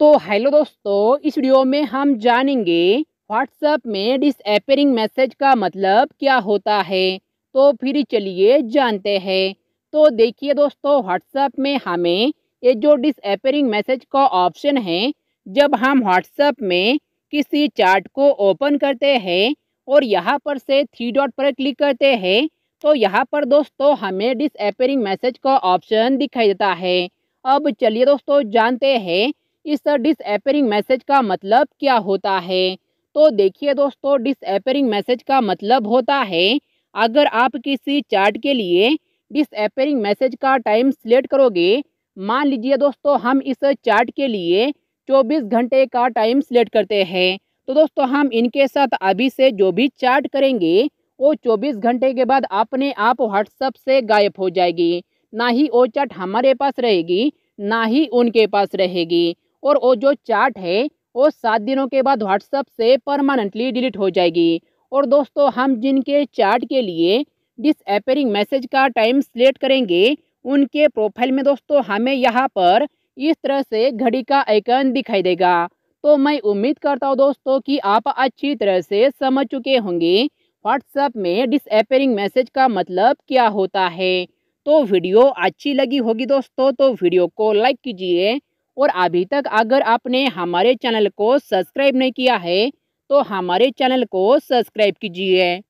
तो हेलो दोस्तों इस वीडियो में हम जानेंगे व्हाट्सएप में डिसअपेयरिंग मैसेज का मतलब क्या होता है तो फिर चलिए जानते हैं तो देखिए दोस्तों व्हाट्सएप में हमें ये जो डिसअपेयरिंग मैसेज का ऑप्शन है जब हम व्हाट्सएप में किसी चार्ट को ओपन करते हैं और यहाँ पर से थ्री डॉट पर क्लिक करते हैं तो यहाँ पर दोस्तों हमें डिसअपेयरिंग मैसेज का ऑप्शन दिखाई देता है अब चलिए दोस्तों जानते हैं इस डिसएपेयरिंग मैसेज का मतलब क्या होता है तो देखिए दोस्तों डिसएपेयरिंग मैसेज का मतलब होता है अगर आप किसी चार्ट के लिए डिसएपेयरिंग मैसेज का टाइम सिलेक्ट करोगे मान लीजिए दोस्तों हम इस चार्ट के लिए 24 घंटे का टाइम सिलेक्ट करते हैं तो दोस्तों हम इनके साथ अभी से जो भी चार्ट करेंगे वो 24 घंटे के बाद अपने आप व्हाट्सअप से गायब हो जाएगी ना ही वो चार्ट हमारे पास रहेगी ना ही उनके पास रहेगी और वो जो चार्ट है वो सात दिनों के बाद व्हाट्सअप से परमानेंटली डिलीट हो जाएगी और दोस्तों हम जिनके चार्ट के लिए डिसअपेयरिंग मैसेज का टाइम सिलेक्ट करेंगे उनके प्रोफाइल में दोस्तों हमें यहाँ पर इस तरह से घड़ी का आइकन दिखाई देगा तो मैं उम्मीद करता हूँ दोस्तों कि आप अच्छी तरह से समझ चुके होंगे व्हाट्सएप में डिसअपेयरिंग मैसेज का मतलब क्या होता है तो वीडियो अच्छी लगी होगी दोस्तों तो वीडियो को लाइक कीजिए और अभी तक अगर आपने हमारे चैनल को सब्सक्राइब नहीं किया है तो हमारे चैनल को सब्सक्राइब कीजिए